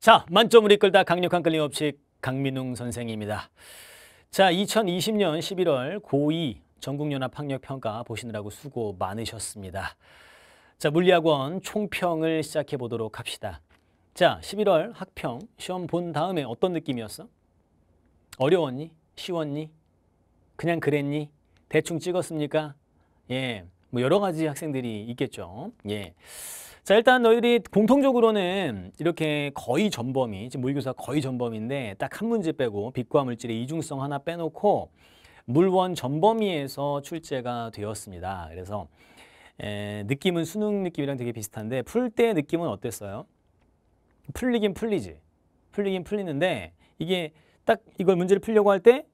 자, 만점을 이끌다 강력한 끌림없이 강민웅 선생입니다. 자, 2020년 11월 고2 전국연합학력평가 보시느라고 수고 많으셨습니다. 자, 물리학원 총평을 시작해 보도록 합시다. 자, 11월 학평 시험 본 다음에 어떤 느낌이었어? 어려웠니? 쉬웠니? 그냥 그랬니? 대충 찍었습니까? 예, 뭐 여러 가지 학생들이 있겠죠. 예. 자 일단 너희들이 공통적으로는 이렇게 거의 전범이 지금 물교사 거의 전범인데 딱 한 문제 빼고 빛과 물질의 이중성 하나 빼놓고 물원 전범위에서 출제가 되었습니다. 그래서 에, 느낌은 수능 느낌이랑 되게 비슷한데 풀 때 느낌은 어땠어요? 풀리긴 풀리지. 풀리긴 풀리는데 이게 딱 이걸 문제를 풀려고 할때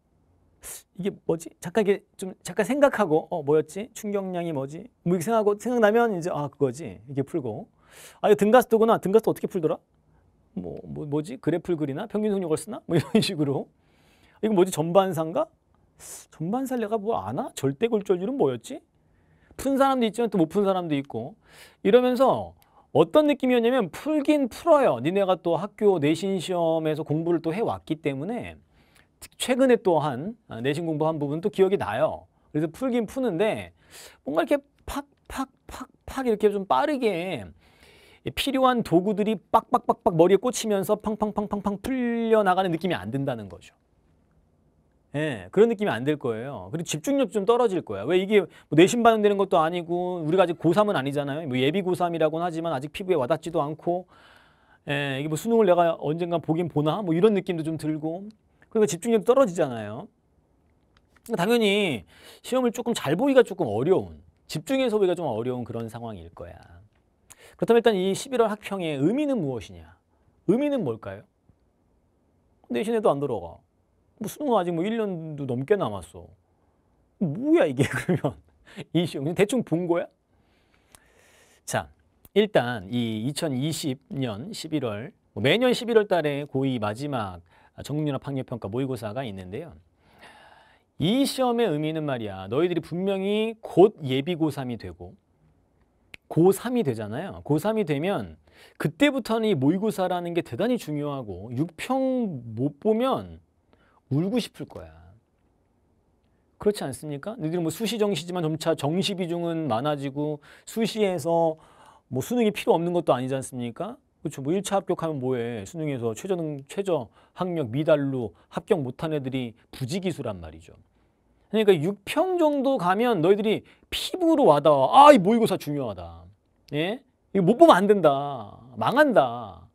이게 뭐지? 잠깐 이게 좀 잠깐 생각하고 어 뭐였지? 충격량이 뭐지? 뭐이게 생각하고 생각나면 이제 아 그거지 이게 풀고 아 이거 등가스도구나 등가스도 어떻게 풀더라? 뭐, 뭐 뭐지? 그래플 그리나 평균 속력을 쓰나? 뭐 이런 식으로 이거 뭐지? 전반상가? 전반살 내가 뭐 아나? 절대 골절률은 뭐였지? 푼 사람도 있지만 또 못 푼 사람도 있고 이러면서 어떤 느낌이었냐면 풀긴 풀어요. 니네가 또 학교 내신 시험에서 공부를 또 해왔기 때문에 최근에 또한 아, 내신 공부한 부분도 기억이 나요. 그래서 풀긴 푸는데 뭔가 이렇게 팍팍팍팍 이렇게 좀 빠르게 필요한 도구들이 빡빡빡빡 머리에 꽂히면서 팡팡팡팡팡 풀려나가는 느낌이 안 든다는 거죠. 예, 그런 느낌이 안 들 거예요. 그리고 집중력 좀 떨어질 거예요왜 이게 뭐 내신 반영되는 것도 아니고 우리가 아직 고3은 아니잖아요. 뭐 예비 고3이라고는 하지만 아직 피부에 와닿지도 않고 예, 이게 뭐 수능을 내가 언젠가 보긴 보나 뭐 이런 느낌도 좀 들고 그러니까 집중력이 떨어지잖아요. 당연히 시험을 조금 잘 보기가 조금 어려운 집중해서 보기가 좀 어려운 그런 상황일 거야. 그렇다면 일단 이 11월 학평의 의미는 무엇이냐? 의미는 뭘까요? 내신에도 안 들어가. 뭐 수능 아직 뭐 1년도 넘게 남았어. 뭐야 이게 그러면 이 시험 대충 본 거야? 자, 일단 이 2020년 11월 매년 11월 달에 고이 마지막 전국연합 아, 학력평가 모의고사가 있는데요. 이 시험의 의미는 말이야 너희들이 분명히 곧 예비고3이 되고 고3이 되잖아요. 고3이 되면 그때부터는 이 모의고사라는 게 대단히 중요하고 6평 못 보면 울고 싶을 거야. 그렇지 않습니까? 너희들은 뭐 수시 정시지만 점차 정시 비중은 많아지고 수시에서 뭐 수능이 필요 없는 것도 아니지 않습니까? 그렇죠. 뭐 1차 합격하면 뭐해. 수능에서 최저능, 최저 학력 미달로 합격 못한 애들이 부지기수란 말이죠. 그러니까 6평 정도 가면 너희들이 피부로 와닿아. 아, 이 모의고사 중요하다. 예? 이거 못 보면 안 된다. 망한다.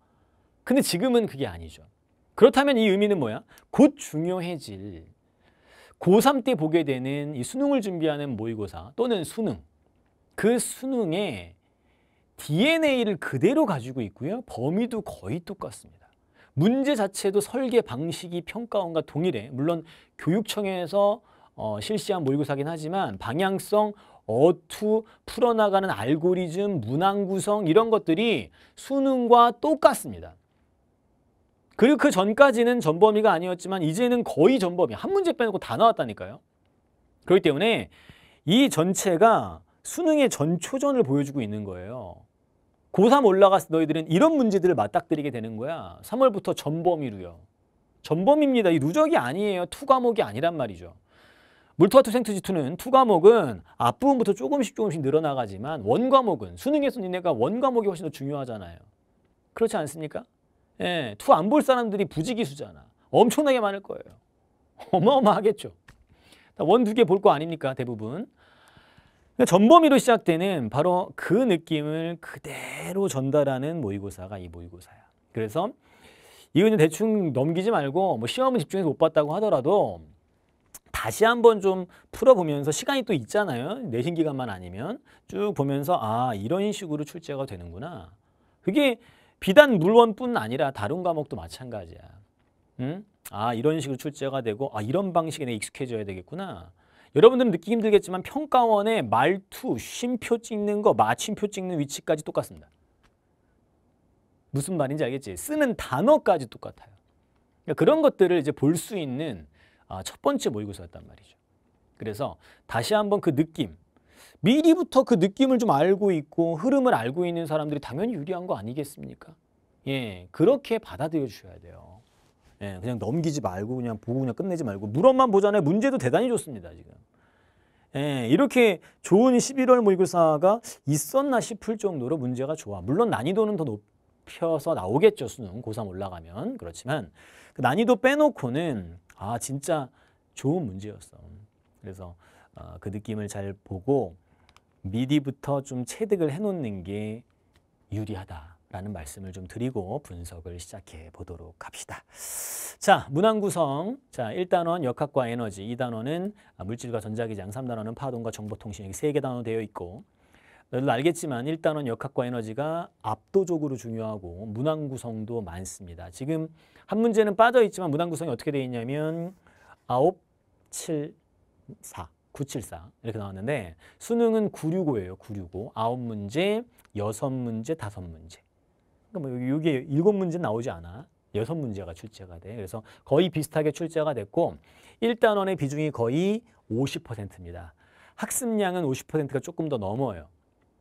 근데 지금은 그게 아니죠. 그렇다면 이 의미는 뭐야? 곧 중요해질. 고3 때 보게 되는 이 수능을 준비하는 모의고사 또는 수능. 그 수능에 DNA를 그대로 가지고 있고요. 범위도 거의 똑같습니다. 문제 자체도 설계 방식이 평가원과 동일해. 물론 교육청에서 어, 실시한 모의고사긴 하지만 방향성, 어투, 풀어나가는 알고리즘, 문항 구성 이런 것들이 수능과 똑같습니다. 그리고 그 전까지는 전범위가 아니었지만 이제는 거의 전범위, 한 문제 빼놓고 다 나왔다니까요. 그렇기 때문에 이 전체가 수능의 전초전을 보여주고 있는 거예요. 고3 올라가서 너희들은 이런 문제들을 맞닥뜨리게 되는 거야. 3월부터 전범위로요. 전범입니다. 이 누적이 아니에요. 투 과목이 아니란 말이죠. 물투와 투생트지투는투 과목은 앞부분부터 조금씩 조금씩 늘어나가지만 원 과목은 수능에서 니네가 원 과목이 훨씬 더 중요하잖아요. 그렇지 않습니까? 예, 투 안 볼 사람들이 부지기수잖아. 엄청나게 많을 거예요. 어마어마하겠죠. 원 두 개 볼 거 아닙니까 대부분. 그러니까 전범위로 시작되는 바로 그 느낌을 그대로 전달하는 모의고사가 이 모의고사야. 그래서 이거는 대충 넘기지 말고 뭐 시험을 집중해서 못 봤다고 하더라도 다시 한번 좀 풀어보면서 시간이 또 있잖아요. 내신 기간만 아니면 쭉 보면서 아 이런 식으로 출제가 되는구나. 그게 비단 물원뿐 아니라 다른 과목도 마찬가지야. 응? 아 이런 식으로 출제가 되고 아 이런 방식에 익숙해져야 되겠구나. 여러분들은 느끼기 힘들겠지만 평가원의 말투, 쉼표 찍는 거, 마침표 찍는 위치까지 똑같습니다. 무슨 말인지 알겠지? 쓰는 단어까지 똑같아요. 그러니까 그런 것들을 이제 볼 수 있는 아, 첫 번째 모의고사였단 말이죠. 그래서 다시 한번 그 느낌, 미리부터 그 느낌을 좀 알고 있고 흐름을 알고 있는 사람들이 당연히 유리한 거 아니겠습니까? 예, 그렇게 받아들여 주셔야 돼요. 예, 그냥 넘기지 말고 그냥 보고 그냥 끝내지 말고 물어만 보잖아요. 문제도 대단히 좋습니다. 지금. 예, 이렇게 좋은 11월 모의고사가 있었나 싶을 정도로 문제가 좋아. 물론 난이도는 더 높여서 나오겠죠. 수능 고3 올라가면. 그렇지만 그 난이도 빼놓고는 아 진짜 좋은 문제였어. 그래서 어, 그 느낌을 잘 보고 미디부터 좀 체득을 해놓는 게 유리하다. 라는 말씀을 좀 드리고 분석을 시작해 보도록 합시다. 자, 문항 구성. 자, 1단원 역학과 에너지, 2단원은 물질과 전자기장, 3단원은 파동과 정보통신 이렇게 3개 단원 되어 있고 너희들 알겠지만 1단원 역학과 에너지가 압도적으로 중요하고 문항 구성도 많습니다. 지금 한 문제는 빠져 있지만 문항 구성이 어떻게 되어 있냐면 9, 7, 4, 9, 7, 4 이렇게 나왔는데 수능은 9, 6, 5예요. 9, 6, 5. 9문제, 6문제, 5문제. 그러니까 뭐 이게 일곱 문제 나오지 않아. 여섯 문제가 출제가 돼. 그래서 거의 비슷하게 출제가 됐고 1단원의 비중이 거의 50%입니다. 학습량은 50%가 조금 더 넘어요.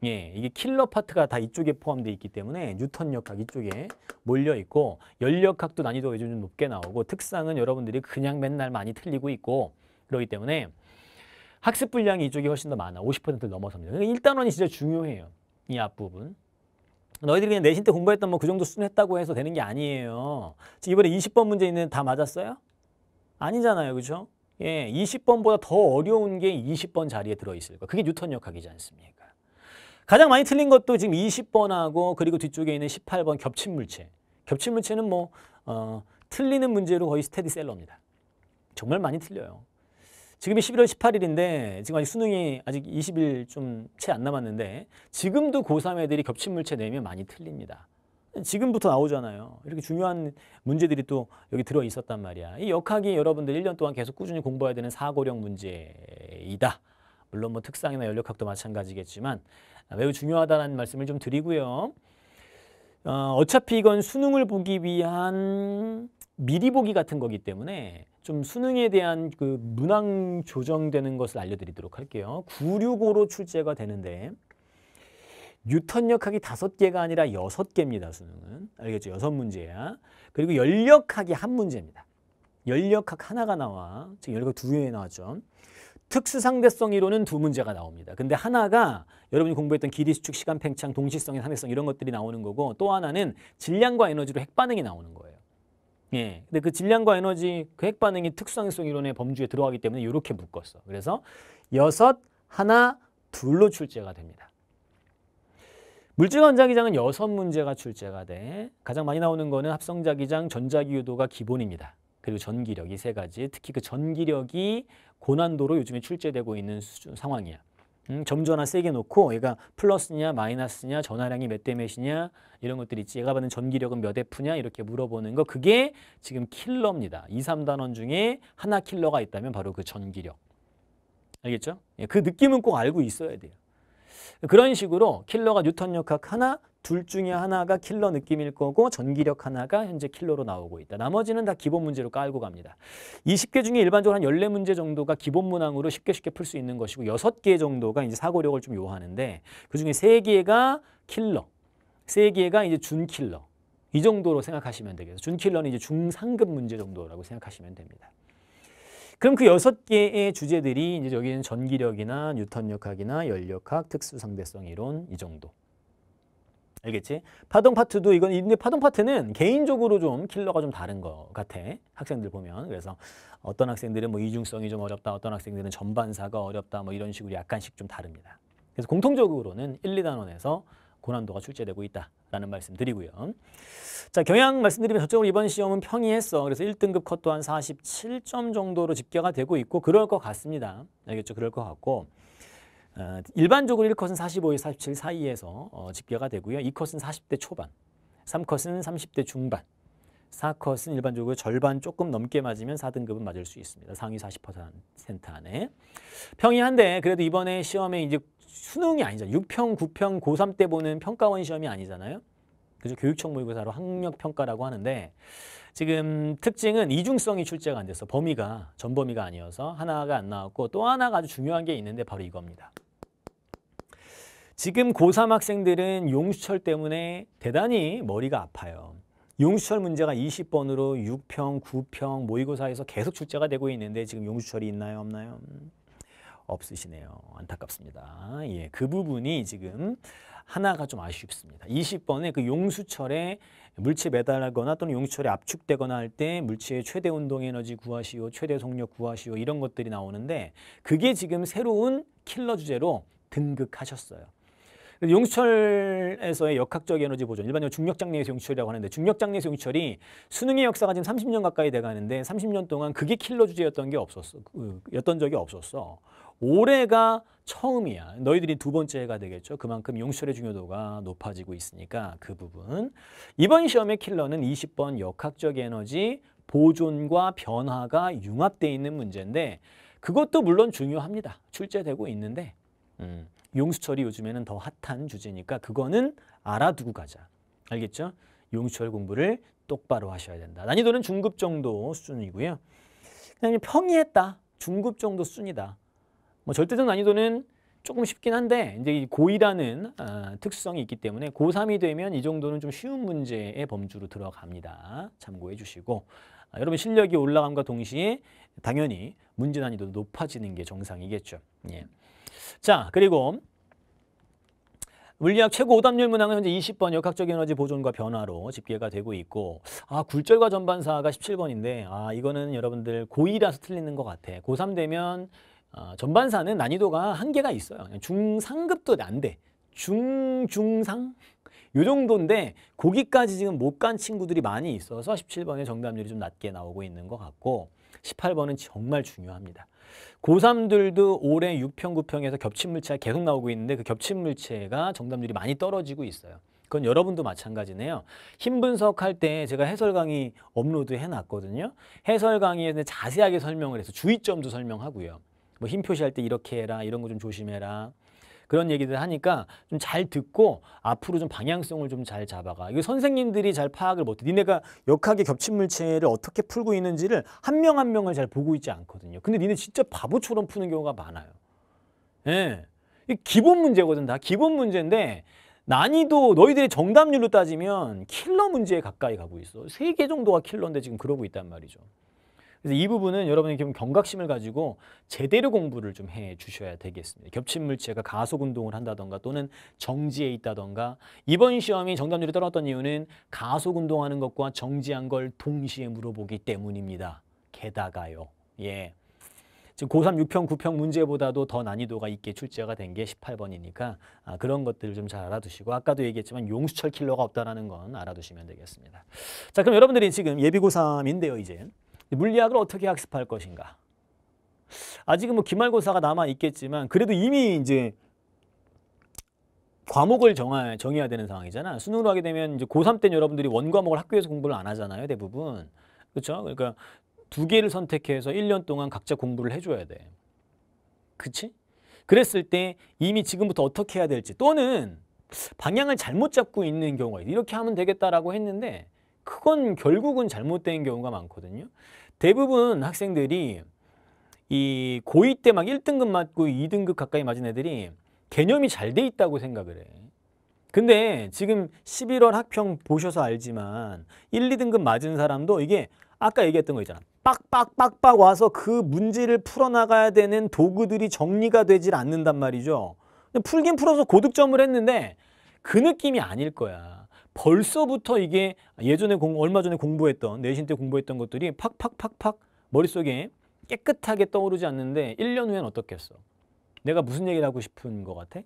예, 이게 킬러 파트가 다 이쪽에 포함되어 있기 때문에 뉴턴 역학 이쪽에 몰려 있고 연력학도 난이도가 요즘 높게 나오고 특상은 여러분들이 그냥 맨날 많이 틀리고 있고 그러기 때문에 학습 분량이 이쪽이 훨씬 더 많아. 50%를 넘어섭니다. 그러니까 1단원이 진짜 중요해요. 이 앞부분. 너희들이 그냥 내신 때 공부했던 뭐 그 정도 수준 했다고 해서 되는 게 아니에요. 이번에 20번 문제 있는 다 맞았어요? 아니잖아요. 그죠? 예, 20번보다 더 어려운 게 20번 자리에 들어있을 거. 그게 뉴턴 역학이지 않습니까? 가장 많이 틀린 것도 지금 20번하고 그리고 뒤쪽에 있는 18번 겹친 물체. 겹친 물체는 뭐, 어, 틀리는 문제로 거의 스테디셀러입니다. 정말 많이 틀려요. 지금이 11월 18일인데 지금 아직 수능이 아직 20일 좀 채 안 남았는데 지금도 고3 애들이 겹친물체 내면 많이 틀립니다. 지금부터 나오잖아요. 이렇게 중요한 문제들이 또 여기 들어 있었단 말이야. 이 역학이 여러분들 1년 동안 계속 꾸준히 공부해야 되는 사고력 문제이다. 물론 뭐 특상이나 연력학도 마찬가지겠지만 매우 중요하다는 말씀을 좀 드리고요. 어, 어차피 이건 수능을 보기 위한 미리 보기 같은 거기 때문에 좀 수능에 대한 그 문항 조정되는 것을 알려드리도록 할게요. 965로 출제가 되는데 뉴턴 역학이 다섯 개가 아니라 여섯 개입니다. 수능은. 알겠죠? 여섯 문제야. 그리고 열역학이 한 문제입니다. 열역학 하나가 나와. 지금 열역학 두 개 나왔죠. 특수상대성 이론은 두 문제가 나옵니다. 근데 하나가 여러분이 공부했던 길이수축, 시간팽창, 동시성인 한성 이런 것들이 나오는 거고 또 하나는 질량과 에너지로 핵반응이 나오는 거예요. 예. 근데 그 질량과 에너지 그 핵 반응이 특수성 이론의 범주에 들어가기 때문에 이렇게 묶었어. 그래서 여섯, 하나, 둘로 출제가 됩니다. 물질 원자기장은 여섯 문제가 출제가 돼. 가장 많이 나오는 거는 합성자기장, 전자기유도가 기본입니다. 그리고 전기력 이세 가지. 특히 그 전기력이 고난도로 요즘에 출제되고 있는 수준 상황이야. 음, 점주 하나 세게 놓고 얘가 플러스냐 마이너스냐 전화량이 몇 대 몇이냐 이런 것들 있지. 얘가 받는 전기력은 몇 F냐 이렇게 물어보는 거 그게 지금 킬러입니다. 2, 3단원 중에 하나 킬러가 있다면 바로 그 전기력. 알겠죠? 예, 그 느낌은 꼭 알고 있어야 돼요. 그런 식으로 킬러가 뉴턴 역학 하나, 둘 중에 하나가 킬러 느낌일 거고 전기력 하나가 현재 킬러로 나오고 있다. 나머지는 다 기본 문제로 깔고 갑니다. 20개 중에 일반적으로 한 14문제 정도가 기본 문항으로 쉽게 쉽게 풀 수 있는 것이고 6개 정도가 이제 사고력을 좀 요하는데 그중에 3개가 킬러, 3개가 이제 준킬러 이 정도로 생각하시면 되겠어요. 준킬러는 이제 중상급 문제 정도라고 생각하시면 됩니다. 그럼 그 여섯 개의 주제들이 이제 여기는 전기력이나 뉴턴 역학이나 열역학, 특수상대성 이론 이 정도 알겠지? 파동 파트도 이건 근데 파동 파트는 개인적으로 좀 킬러가 좀 다른 것 같아. 학생들 보면. 그래서 어떤 학생들은 뭐 이중성이 좀 어렵다. 어떤 학생들은 전반사가 어렵다. 뭐 이런 식으로 약간씩 좀 다릅니다. 그래서 공통적으로는 1, 2단원에서 고난도가 출제되고 있다라는 말씀 드리고요. 자, 경향 말씀드리면 저쪽으로 이번 시험은 평이했어. 그래서 1등급 컷또한 47점 정도로 집계가 되고 있고 그럴 것 같습니다. 알겠죠? 그럴 것 같고 어, 일반적으로 1컷은 45에서 47 사이에서 어, 집계가 되고요. 2컷은 40대 초반, 3컷은 30대 중반, 4컷은 일반적으로 절반 조금 넘게 맞으면 4등급은 맞을 수 있습니다. 상위 40% 안에. 평이한데 그래도 이번에 시험에 이제 수능이 아니잖아요. 6평, 9평, 고3 때 보는 평가원 시험이 아니잖아요. 그래서 교육청 모의고사로 학력평가라고 하는데 지금 특징은 이중성이 출제가 안 돼서 범위가 전범위가 아니어서 하나가 안 나왔고 또 하나가 아주 중요한 게 있는데 바로 이겁니다. 지금 고3 학생들은 용수철 때문에 대단히 머리가 아파요. 용수철 문제가 20번으로 6평, 9평 모의고사에서 계속 출제가 되고 있는데 지금 용수철이 있나요, 없나요? 없으시네요. 안타깝습니다. 예, 그 부분이 지금 하나가 좀 아쉽습니다. 20번에 그 용수철에 물체 매달거나 하 또는 용수철에 압축되거나 할 때 물체의 최대 운동 에너지 구하시오, 최대 속력 구하시오 이런 것들이 나오는데 그게 지금 새로운 킬러 주제로 등극하셨어요. 용철에서의 역학적 에너지 보존, 일반적으로 중력장내에서 용철이라고 하는데 중력장내에서 용철이 수능의 역사가 지금 30년 가까이 돼가는데 30년 동안 그게 킬러 주제였던 게 없었어, 그, 였던 적이 없었어. 올해가 처음이야. 너희들이 두 번째 해가 되겠죠. 그만큼 용철의 중요도가 높아지고 있으니까 그 부분. 이번 시험의 킬러는 20번 역학적 에너지 보존과 변화가 융합되어 있는 문제인데 그것도 물론 중요합니다. 출제되고 있는데 음. 용수철이 요즘에는 더 핫한 주제니까 그거는 알아두고 가자. 알겠죠? 용수철 공부를 똑바로 하셔야 된다. 난이도는 중급 정도 수준이고요. 그냥 평이했다. 중급 정도 수준이다. 뭐 절대적 난이도는 조금 쉽긴 한데 이제 고이라는 어, 특성이 있기 때문에 고3이 되면 이 정도는 좀 쉬운 문제의 범주로 들어갑니다. 참고해 주시고 아, 여러분 실력이 올라감과 동시에 당연히 문제 난이도도 높아지는 게 정상이겠죠. 예. 자, 그리고 물리학 최고 오답률 문항은 현재 20번 역학적 에너지 보존과 변화로 집계가 되고 있고 아 굴절과 전반사가 17번인데 아 이거는 여러분들 고2라서 틀리는 것 같아. 고3 되면 아, 전반사는 난이도가 한계가 있어요. 중상급도 안 돼. 중중상? 요 정도인데 거기까지 지금 못 간 친구들이 많이 있어서 17번의 정답률이 좀 낮게 나오고 있는 것 같고 18번은 정말 중요합니다. 고3들도 올해 6평, 9평에서 겹친 물체가 계속 나오고 있는데 그겹친 물체가 정답률이 많이 떨어지고 있어요. 그건 여러분도 마찬가지네요. 힘 분석할 때 제가 해설 강의 업로드 해놨거든요. 해설 강의에 자세하게 설명을 해서 주의점도 설명하고요. 뭐힘 표시할 때 이렇게 해라, 이런 거 좀 조심해라. 그런 얘기들 하니까 좀 잘 듣고 앞으로 좀 방향성을 좀 잘 잡아가. 이거 선생님들이 잘 파악을 못해. 니네가 역학의 겹친 물체를 어떻게 풀고 있는지를 한 명한 한 명을 잘 보고 있지 않거든요. 근데 니네 진짜 바보처럼 푸는 경우가 많아요. 예. 네. 기본 문제거든 다. 기본 문제인데 난이도 너희들의 정답률로 따지면 킬러 문제에 가까이 가고 있어. 세 개 정도가 킬러인데 지금 그러고 있단 말이죠. 그래서 이 부분은 여러분이 좀 경각심을 가지고 제대로 공부를 좀 해 주셔야 되겠습니다. 겹친 물체가 가속 운동을 한다던가 또는 정지에 있다던가 이번 시험이 정답률이 떨어졌던 이유는 가속 운동하는 것과 정지한 걸 동시에 물어보기 때문입니다. 게다가요. 예. 지금 고3 6평, 9평 문제보다도 더 난이도가 있게 출제가 된 게 18번이니까 아, 그런 것들을 좀 잘 알아두시고 아까도 얘기했지만 용수철 킬러가 없다는 건 알아두시면 되겠습니다. 자 그럼 여러분들이 지금 예비고3인데요 이제 물리학을 어떻게 학습할 것인가. 아직은 뭐 기말고사가 남아 있겠지만 그래도 이미 이제 과목을 정하, 정해야 되는 상황이잖아. 수능으로 하게 되면 이제 고3 때는 여러분들이 원과목을 학교에서 공부를 안 하잖아요. 대부분. 그렇죠? 그러니까 두 개를 선택해서 1년 동안 각자 공부를 해줘야 돼. 그치? 그랬을 때 이미 지금부터 어떻게 해야 될지 또는 방향을 잘못 잡고 있는 경우가 있어. 이렇게 하면 되겠다라고 했는데 그건 결국은 잘못된 경우가 많거든요. 대부분 학생들이 이 고2 때 막 1등급 맞고 2등급 가까이 맞은 애들이 개념이 잘 돼 있다고 생각을 해. 근데 지금 11월 학평 보셔서 알지만 1, 2등급 맞은 사람도 이게 아까 얘기했던 거 있잖아. 빡빡빡빡 와서 그 문제를 풀어나가야 되는 도구들이 정리가 되질 않는단 말이죠. 풀긴 풀어서 고득점을 했는데 그 느낌이 아닐 거야. 벌써부터 이게 예전에 공, 얼마 전에 공부했던 내신 때 공부했던 것들이 팍팍팍팍 머릿속에 깨끗하게 떠오르지 않는데 1년 후엔 어떻겠어? 내가 무슨 얘기를 하고 싶은 것 같아?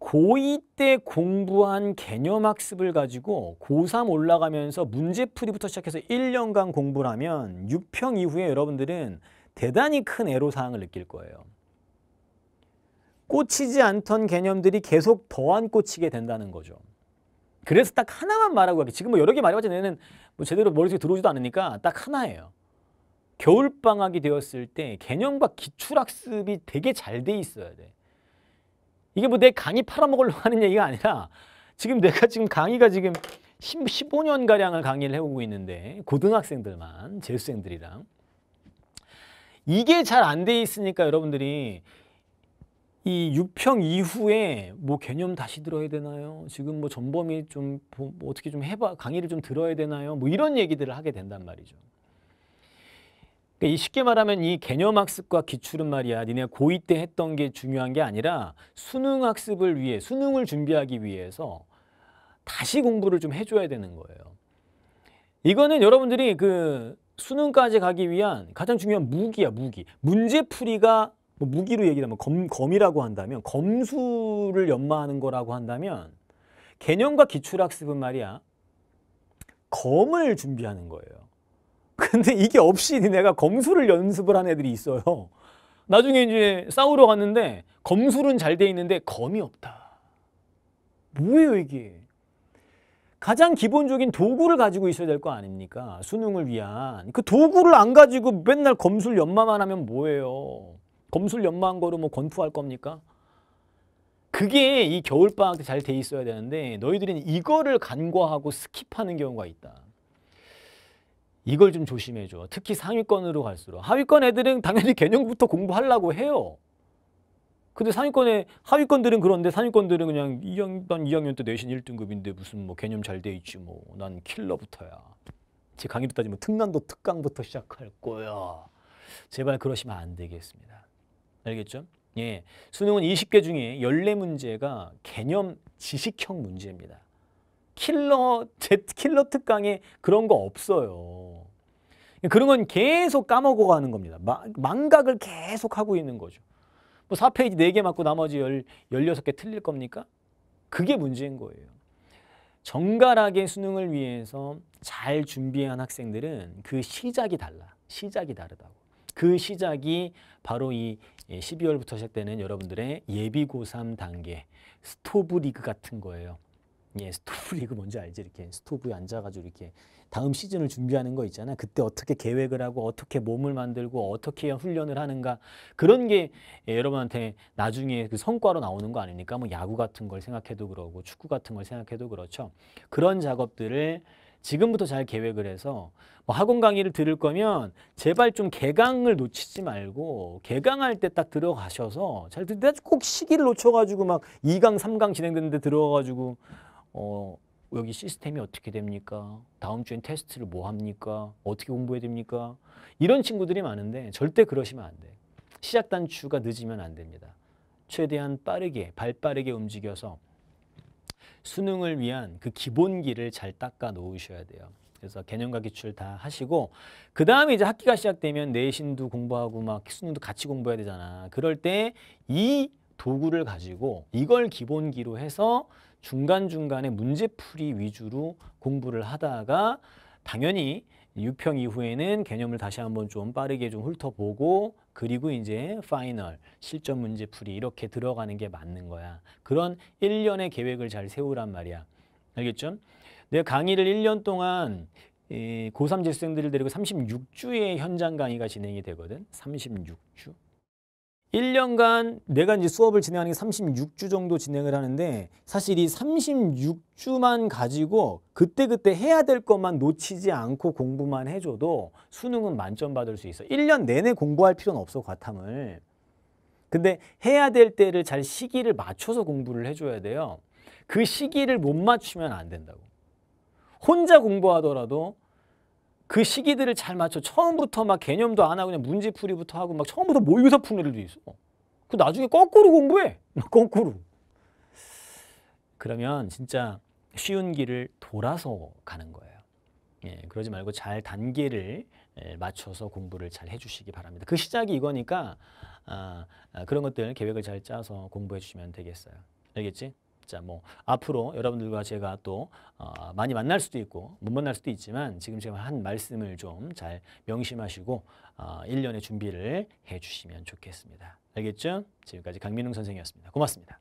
고2 때 공부한 개념 학습을 가지고 고3 올라가면서 문제풀이부터 시작해서 1년간 공부를 하면 6평 이후에 여러분들은 대단히 큰 애로사항을 느낄 거예요. 꽂히지 않던 개념들이 계속 더한 꽂히게 된다는 거죠. 그래서 딱 하나만 말하고 갈게 지금 뭐 여러 개 말해봤자 얘는 뭐 제대로 머릿속에 들어오지도 않으니까 딱 하나예요. 겨울방학이 되었을 때 개념과 기출학습이 되게 잘 돼 있어야 돼. 이게 뭐내 강의 팔아먹으려고 하는 얘기가 아니라 지금 내가 지금 강의가 지금 15년가량을 강의를 해오고 있는데 고등학생들만 재수생들이랑 이게 잘 안 돼 있으니까 여러분들이 이 유평 이후에 뭐 개념 다시 들어야 되나요? 지금 뭐 전범이 좀 뭐 어떻게 좀 해봐 강의를 좀 들어야 되나요? 뭐 이런 얘기들을 하게 된단 말이죠. 그러니까 이 쉽게 말하면 이 개념 학습과 기출은 말이야 니네 고이 때 했던 게 중요한 게 아니라 수능 학습을 위해 수능을 준비하기 위해서 다시 공부를 좀 해줘야 되는 거예요. 이거는 여러분들이 그 수능까지 가기 위한 가장 중요한 무기야 무기 문제풀이가 뭐 무기로 얘기하면 검, 검이라고 한다면 검수를 연마하는 거라고 한다면 개념과 기출학습은 말이야 검을 준비하는 거예요. 근데 이게 없이 니가 검수를 연습을 한 애들이 있어요. 나중에 이제 싸우러 갔는데 검술은 잘 돼 있는데 검이 없다. 뭐예요 이게? 가장 기본적인 도구를 가지고 있어야 될 거 아닙니까? 수능을 위한. 그 도구를 안 가지고 맨날 검술 연마만 하면 뭐예요? 검술 연마한 거로 뭐 권투할 겁니까? 그게 이 겨울방학 때 잘 돼 있어야 되는데 너희들은 이거를 간과하고 스킵하는 경우가 있다. 이걸 좀 조심해줘. 특히 상위권으로 갈수록. 하위권 애들은 당연히 개념부터 공부하려고 해요. 근데 상위권에 하위권들은 그런데 상위권들은 그냥 2학년, 2학년 때 내신 1등급인데 무슨 뭐 개념 잘 돼 있지 뭐. 난 킬러부터야. 제 강의로 따지면 특난도 특강부터 시작할 거야. 제발 그러시면 안 되겠습니다. 알겠죠? 예, 수능은 20개 중에 14문제가 개념 지식형 문제입니다. 킬러, 킬러 특강에 그런 거 없어요. 그런 건 계속 까먹어 가는 겁니다. 망각을 계속 하고 있는 거죠. 뭐 4페이지 4개 맞고 나머지 16개 틀릴 겁니까? 그게 문제인 거예요. 정갈하게 수능을 위해서 잘 준비한 학생들은 그 시작이 달라. 시작이 다르다고. 그 시작이 바로 이 12월부터 예, 시작되는 여러분들의 예비고3 단계 스토브 리그 같은 거예요. 예, 스토브 리그 뭔지 알지? 이렇게 스토브에 앉아가지고 이렇게 다음 시즌을 준비하는 거 있잖아. 그때 어떻게 계획을 하고 어떻게 몸을 만들고 어떻게 훈련을 하는가 그런 게 예, 여러분한테 나중에 그 성과로 나오는 거 아닙니까? 뭐 야구 같은 걸 생각해도 그러고 축구 같은 걸 생각해도 그렇죠. 그런 작업들을 지금부터 잘 계획을 해서 뭐 학원 강의를 들을 거면 제발 좀 개강을 놓치지 말고 개강할 때 딱 들어가셔서 잘 듣다 꼭 시기를 놓쳐가지고 막 2강, 3강 진행되는데 들어가가지고 어 여기 시스템이 어떻게 됩니까? 다음 주엔 테스트를 뭐 합니까? 어떻게 공부해야 됩니까? 이런 친구들이 많은데 절대 그러시면 안 돼. 시작 단추가 늦으면 안 됩니다. 최대한 빠르게 발 빠르게 움직여서 수능을 위한 그 기본기를 잘 닦아 놓으셔야 돼요. 그래서 개념과 기출 다 하시고 그 다음에 이제 학기가 시작되면 내신도 공부하고 막 수능도 같이 공부해야 되잖아. 그럴 때 이 도구를 가지고 이걸 기본기로 해서 중간중간에 문제풀이 위주로 공부를 하다가 당연히 유평 이후에는 개념을 다시 한번 좀 빠르게 좀 훑어보고 그리고 이제 파이널, 실전 문제풀이 이렇게 들어가는 게 맞는 거야. 그런 1년의 계획을 잘 세우란 말이야. 알겠죠? 내 강의를 1년 동안 고3 재수생들을 데리고 36주의 현장 강의가 진행이 되거든. 36주. 1년간 내가 이제 수업을 진행하는 게 36주 정도 진행을 하는데 사실 이 36주만 가지고 그때그때 그때 해야 될 것만 놓치지 않고 공부만 해줘도 수능은 만점 받을 수 있어. 1년 내내 공부할 필요는 없어, 과탐을. 근데 해야 될 때를 잘 시기를 맞춰서 공부를 해줘야 돼요. 그 시기를 못 맞추면 안 된다고. 혼자 공부하더라도 그 시기들을 잘 맞춰 처음부터 막 개념도 안 하고 그냥 문제풀이부터 하고 막 처음부터 모의고사 푸는 애들도 있어. 그 나중에 거꾸로 공부해. 거꾸로. 그러면 진짜 쉬운 길을 돌아서 가는 거예요. 예, 그러지 말고 잘 단계를 예, 맞춰서 공부를 잘 해주시기 바랍니다. 그 시작이 이거니까 아, 아, 그런 것들 계획을 잘 짜서 공부해 주시면 되겠어요. 알겠지? 자, 뭐 앞으로 여러분들과 제가 또 어, 많이 만날 수도 있고 못 만날 수도 있지만 지금 제가 한 말씀을 좀 잘 명심하시고 어, 1년의 준비를 해주시면 좋겠습니다. 알겠죠? 지금까지 강민웅 선생이었습니다. 고맙습니다.